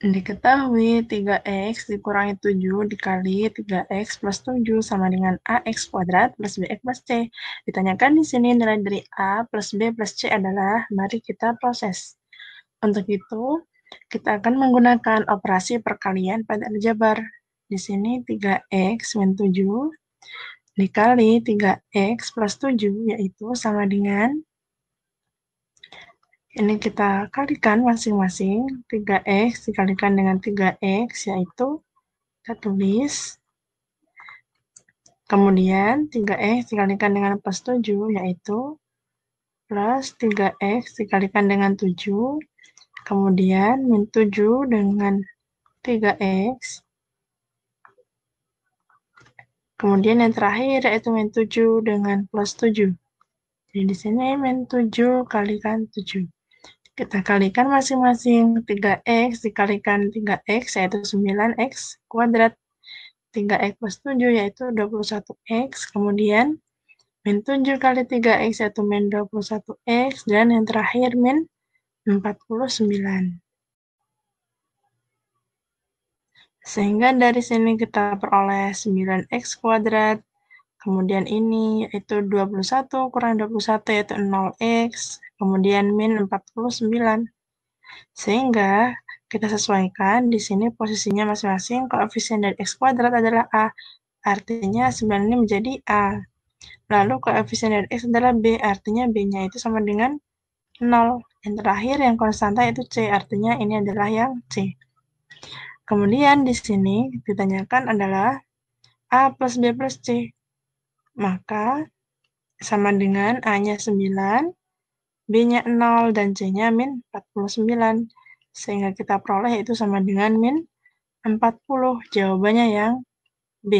Diketahui 3x dikurangi 7 dikali 3x plus 7 sama dengan ax kuadrat plus bx plus c. Ditanyakan di sini nilai dari a plus b plus c adalah mari kita proses. Untuk itu, kita akan menggunakan operasi perkalian pada aljabar. Di sini 3x min 7 dikali 3x plus 7 yaitu sama dengan ini kita kalikan masing-masing 3X dikalikan dengan 3X yaitu kita tulis kemudian 3X dikalikan dengan plus 7 yaitu plus 3X dikalikan dengan 7 kemudian min 7 dengan 3X kemudian yang terakhir yaitu min 7 dengan plus 7 jadi di sini min 7 kalikan 7 kita kalikan masing-masing 3x dikalikan 3x yaitu 9x kuadrat 3x plus 7 yaitu 21x kemudian min 7 kali 3x yaitu min 21x dan yang terakhir min 49 sehingga dari sini kita peroleh 9x kuadrat kemudian ini yaitu 21 kurang 21 yaitu 0x kemudian min 49. Sehingga kita sesuaikan di sini posisinya masing-masing koefisien dari x kuadrat adalah a, artinya 9 ini menjadi a. Lalu koefisien dari x adalah b, artinya b-nya itu sama dengan 0. Yang terakhir yang konstanta itu c, artinya ini adalah yang c. Kemudian di sini ditanyakan adalah a plus b plus c. Maka sama dengan a-nya 9, B-nya 0 dan C-nya min 49. Sehingga kita peroleh itu sama dengan min 40. Jawabannya yang B.